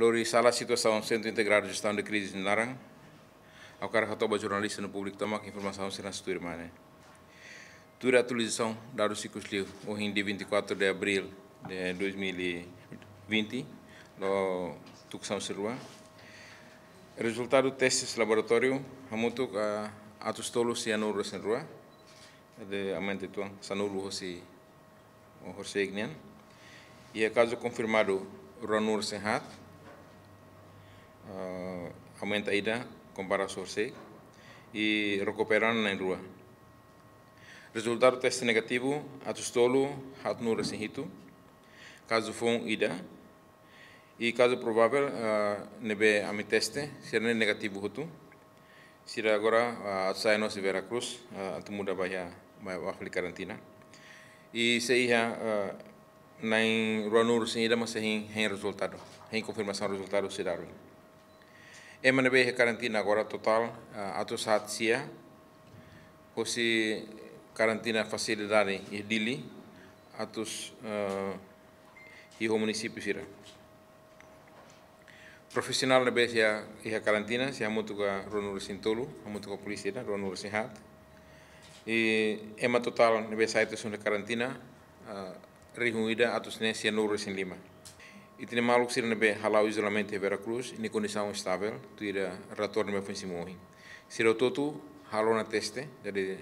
Lori sala situação Centro Integrado de Gestão de Crise de Narang. Ao cara que jornalista no público toma informação se na sua irmã. Né? Tudo a atualização dado ciclos livre, hoje dia 24 de abril de 2020, no Tucção Silva. Resultado testes laboratório, muito a atos tolos e anuro sem rua, de amante tuan, sanuro o José Ignan. E é caso confirmado, Ranur Senhat, uh, eh, aumenta ainda comparação-se e recuperaram na rua. Resultado teste negativo, atustolo, hatnu resinhito, caso foi ida, e caso provável, uh, eh, nebe ami teste, ne negativo hutu, será agora uh, sai nós de Veracruz, uh, eh, atumuda bahia, bahia karantina. E se ia uh, na rua nur sinhida, mas sem resultado, sem confirmação resultado se darwin. MNB karantina agora total eh, atu saat sia cosi karantina fasilitari e dili atos uh, eh, e o município sira profissional na besia e a karantina sia mutu ka ronur sintolu mutu ka polisi na ronur sihat e ema total na besia atos na karantina uh, eh, rihuida atos nesia nuru sin lima Itine maluco ser be halau isolamento Vera Veracruz, ini condição estável, tu ira retorno me pensi morri. Se o halau na teste, jadi eh,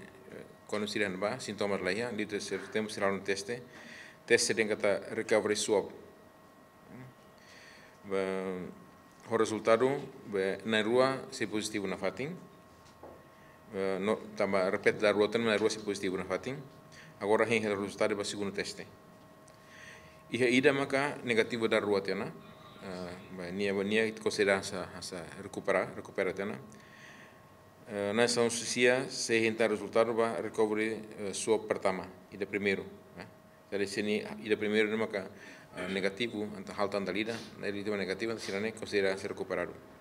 quando se ba, sintomas laia, li ser tempo se na teste, teste den kata recovery swab. Ba, ho resultado ba, na rua se positivo na fatin. Ba, no, tamba repete da rua, na rua se positivo na fatin. Agora, a gente resultado para segundo teste. Iha ida maka negativo da rua tena. Uh, nia ni considera sa sa recuperar, recuperar tena. Uh, na son Sucia se gente resultado va recovery uh, ah, sua pertama ida primero eh? dari sini ida primero maka uh, negativo anta halta andalida, ida negativo anta sirane considera se recuperar